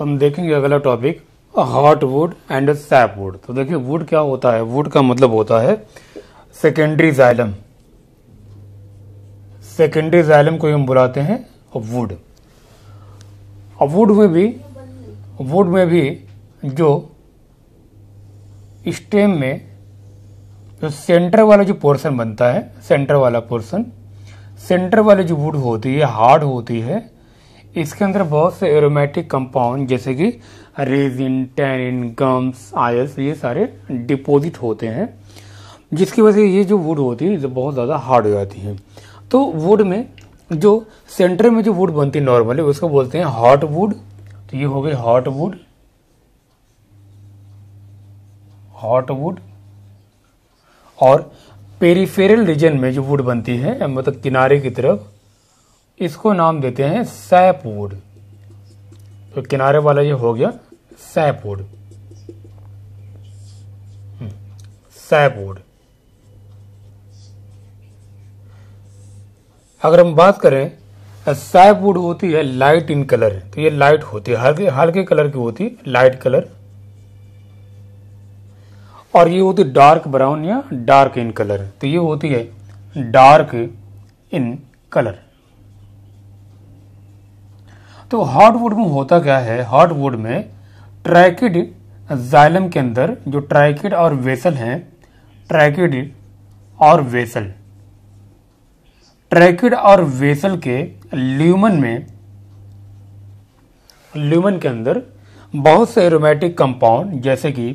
तो हम देखेंगे अगला topic heartwood and sapwood तो देखिए वुड क्या होता है वुड का मतलब होता है सेकेंडरी जाइलम सेकेंडरी जाइलम को हम बुलाते हैं वुड वुड में भी वुड में भी जो स्टेम में जो सेंटर वाला जो पोर्शन बनता है सेंटर वाला पोर्शन सेंटर वाली जो वुड होती है हार्ड होती है इसके अंदर बहुत से एरोमेटिक कंपाउंड जैसे कि रेजिन टेरिन गम्स आयल्स ये सारे डिपॉजिट होते हैं जिसकी वजह से ये जो वुड होती है बहुत ज़्यादा हार्ड हो जाती है तो वुड में जो सेंटर में जो वुड बनती है नॉर्मली उसको बोलते हैं हॉट वुड तो ये हो गई हॉट वुड हॉट वुड और पेरीफेरल रीजन में जो वुड बनती है मतलब किनारे की तरफ इसको नाम देते हैं सैपोड तो किनारे वाला ये हो गया सैपोड हम्म, सैपोड अगर हम बात करें सैपोड होती है लाइट इन कलर तो ये लाइट होती है हल्के हल्के कलर की होती है लाइट कलर और ये होती है डार्क ब्राउन या डार्क इन कलर तो ये होती है डार्क इन कलर तो हार्डवुड में होता क्या है हार्डवुड में ट्रैकिड जाइलम के अंदर जो ट्रैकिड और वेसल हैं ट्रैकिड और वेसल ट्रैकिड और वेसल के ल्यूमन में ल्यूमन के अंदर बहुत से एरोमेटिक कंपाउंड जैसे कि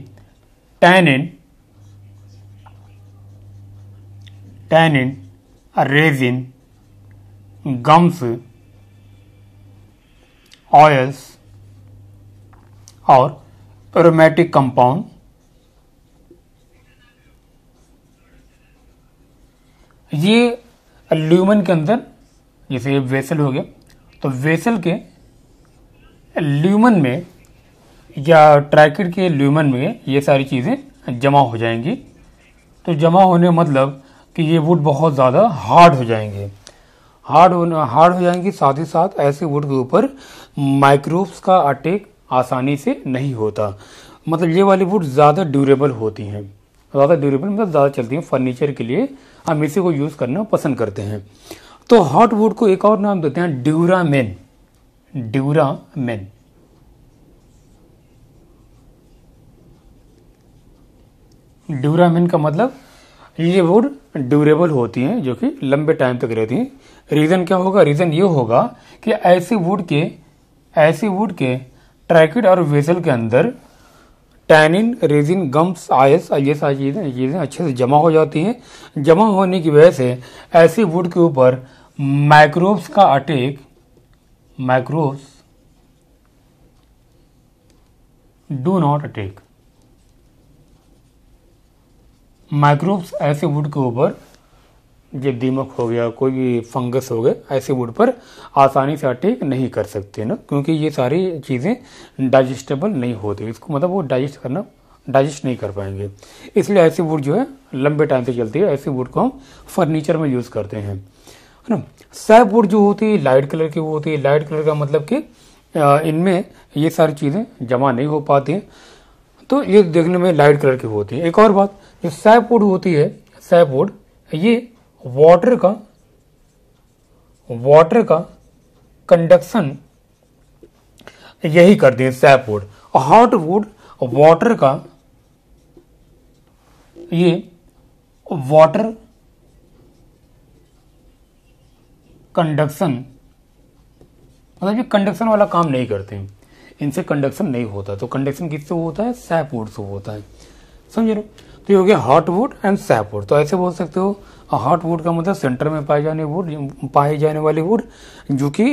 tannin tannin resin gums oils और एरोमेटिक कंपाउंड ये ल्यूमन के अंदर जैसे ये वेसल हो गया तो वेसल के ल्यूमन में या ट्रैकेट के ल्यूमन में ये सारी चीज़ें जमा हो जाएंगी तो जमा होने मतलब कि ये वुड बहुत ज़्यादा हार्ड हो जाएंगे हार्ड होने हार्ड हो जाएंगी साथ ही साथ ऐसे वुड के ऊपर माइक्रोब्स का अटैक आसानी से नहीं होता मतलब ये वाली वुड ज़्यादा ड्यूरेबल होती हैं ज़्यादा ड्यूरेबल मतलब ज़्यादा चलती हैं फर्नीचर के लिए हम इसी को यूज़ करना पसंद करते हैं तो हॉट वुड को एक और नाम देते हैं ड्यूरा मैन ड्यूरा ड्यूरा ड्यूरामिन का मतलब ये वुड ड्यूरेबल होती हैं जो कि लंबे टाइम तक रहती हैं रीज़न क्या होगा रीज़न ये होगा कि ऐसे वुड के ऐसे वुड के ट्रैकेट और वेसल के अंदर टैनिन रेजिन गम्स आयस ये सारी चीज़ें चीज़ें अच्छे से जमा हो जाती हैं जमा होने की वजह से ऐसी वुड के ऊपर माइक्रोब्स का attack microbes do not attack microbes ऐसे वुड के ऊपर जो दीमक हो गया कोई भी फंगस हो गया ऐसे वुड पर आसानी से अटैक नहीं कर सकते ना क्योंकि ये सारी चीज़ें डाइजेस्टेबल नहीं होती इसको मतलब वो डाइजेस्ट करना डाइजेस्ट नहीं कर पाएंगे इसलिए ऐसे वुड जो है लंबे टाइम से चलती है ऐसे वुड को हम फर्नीचर में यूज़ करते हैं है ना सैप वुड जो होती है लाइट कलर की वो होती है लाइट कलर का मतलब कि इनमें ये सारी चीज़ें जमा नहीं हो पाती हैं तो ये देखने में लाइट कलर की होती है एक और बात जो सैपोड होती है सैपोड ये वाटर का वाटर का कंडक्शन यही करती है सैपोड हॉट वुड वाटर का ये वाटर कंडक्शन मतलब ये कंडक्शन वाला काम नहीं करते हैं इनसे कंडक्शन नहीं होता तो कंडक्शन किससे होता है सैपवुड से होता है समझ लो तो ये हो गया heartwood and sapwood तो ऐसे बोल सकते हो हॉट वुड का मतलब सेंटर में पाए जाने वुड पाए जाने वाली वुड जो कि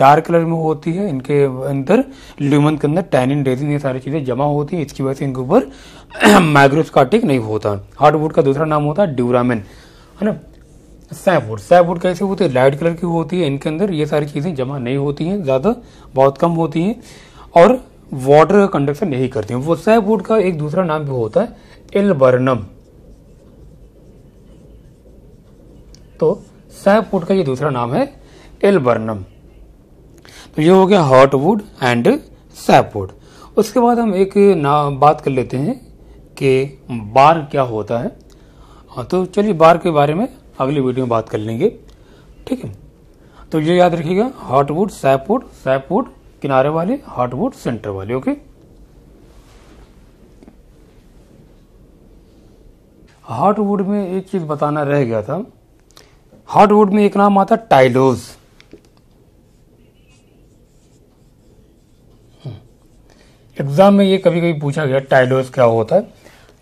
डार्क कलर में होती है इनके अंदर ल्यूमन के अंदर टैनिन रेजिन ये सारी चीज़ें जमा होती है इसकी वजह से इनके ऊपर माइक्रोस्काटिक नहीं होता हॉट वुड का दूसरा नाम होता है ड्यूरामेन है ना सैपवुड सैपवुड कैसे होती है लाइट कलर की होती है इनके अंदर ये सारी चीज़ें जमा नहीं होती हैं ज़्यादा बहुत कम होती हैं और वाटर का कंडक्शन नहीं करती हैं सैपवुड का एक दूसरा नाम भी होता है एलबर्नम तो सैपवुड का ये दूसरा नाम है एलबर्नम तो ये हो गया हॉटवुड एंड सैपवुड उसके बाद हम एक नाम बात कर लेते हैं कि बार क्या होता है हाँ, तो चलिए बार के बारे में अगली वीडियो में बात कर लेंगे ठीक है तो ये याद रखिएगा हॉटवुड सैपवुड सैपवुड किनारे वाले हार्डवुड सेंटर वाले ओके हार्डवुड में एक चीज बताना रह गया था हार्डवुड में एक नाम आता टाइलोज हम्म। एग्जाम में ये कभी कभी पूछा गया टाइलोज क्या होता है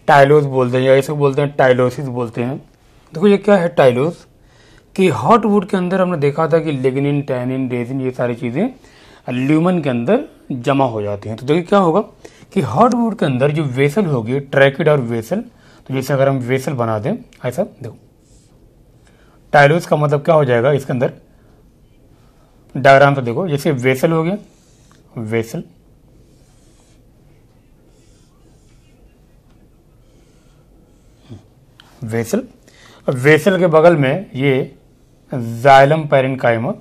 टाइलोज बोलते हैं या इसे बोलते हैं टाइलोसिस बोलते हैं देखो ये क्या है टाइलोज कि हॉट वुड के अंदर हमने देखा था कि लेगनिन टैनिन रेजिन ये सारी चीज़ें ल्यूमन के अंदर जमा हो जाती हैं तो देखिए क्या होगा कि वुड के अंदर जो वेसल होगी ट्रैकिड और वेसल तो जैसे अगर हम वेसल बना दें ऐसा देखो टाइलोस का मतलब क्या हो जाएगा इसके अंदर डायग्राम तो देखो जैसे वेसल हो गया वेसल वेसल वेसल के बगल में ये जाइलम पेरेंकाइमा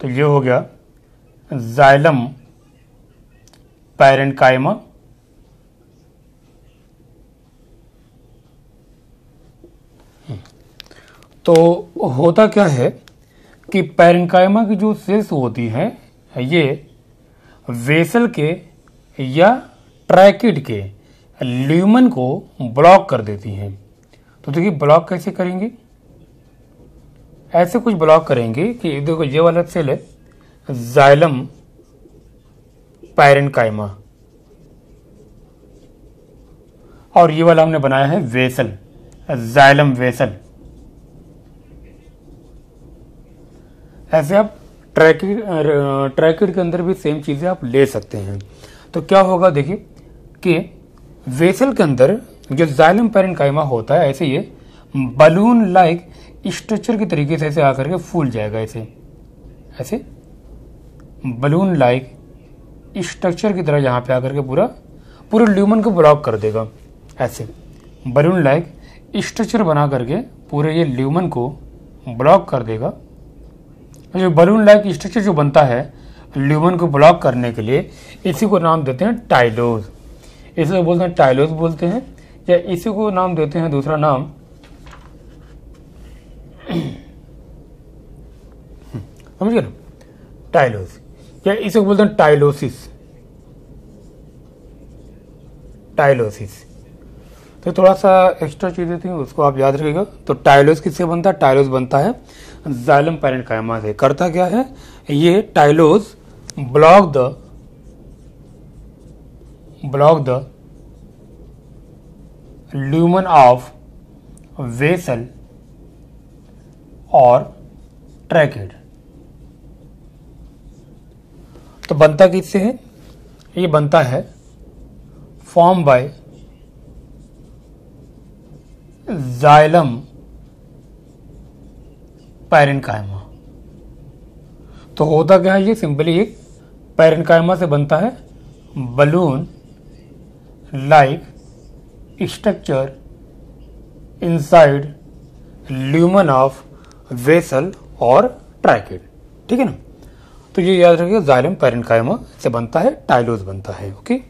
तो ये हो गया जाइलम पैरेंट कायमा तो होता क्या है कि पैरेंकाइमा की जो सेल्स होती हैं ये वेसल के या ट्रैकिड के ल्यूमन को ब्लॉक कर देती हैं तो देखिए ब्लॉक कैसे करेंगे ऐसे कुछ ब्लॉक करेंगे कि देखो ये वाला सेल है जाइलम पायरन और ये वाला हमने बनाया है वेसल जाइलम वेसल ऐसे आप ट्रैक ट्रैकिड के अंदर भी सेम चीज़ें आप ले सकते हैं तो क्या होगा देखिए कि वेसल के अंदर जो जाइलम पैरन होता है ऐसे ये बलून लाइक स्ट्रक्चर के तरीके से ऐसे आकर के फूल जाएगा ऐसे ऐसे बलून लाइक स्ट्रक्चर की तरह यहाँ पे आकर के पूरा पूरे ल्यूमन को ब्लॉक कर देगा ऐसे बलून लाइक स्ट्रक्चर बना करके पूरे ये ल्यूमन को ब्लॉक कर देगा जो बलून लाइक स्ट्रक्चर जो बनता है ल्यूमन को ब्लॉक करने के लिए इसी को नाम देते हैं टाइलोज इसे बोलते हैं टाइलोज बोलते हैं या इसी को नाम देते हैं दूसरा नाम समझ गए ना टाइलोसिस क्या इसे बोलते हैं टाइलोसिस टाइलोसिस तो थोड़ा सा एक्स्ट्रा चीज़ें थी उसको आप याद रखिएगा तो टाइलोस किससे बनता है टाइलोस बनता है जाइलम पैरेंट कायमा से करता क्या है ये tylose block the block the lumen of vessel और ट्रैक हेड तो बनता किससे है ये बनता है फॉर्म बाय जाइलम कायमा तो होता क्या है ये सिंपली एक कायमा से बनता है balloon like structure inside lumen of vessel और ट्राइकेड ठीक है ना तो ये याद रखिए जाइलम पेरेंकाइमा से बनता है टाइलोज बनता है ओके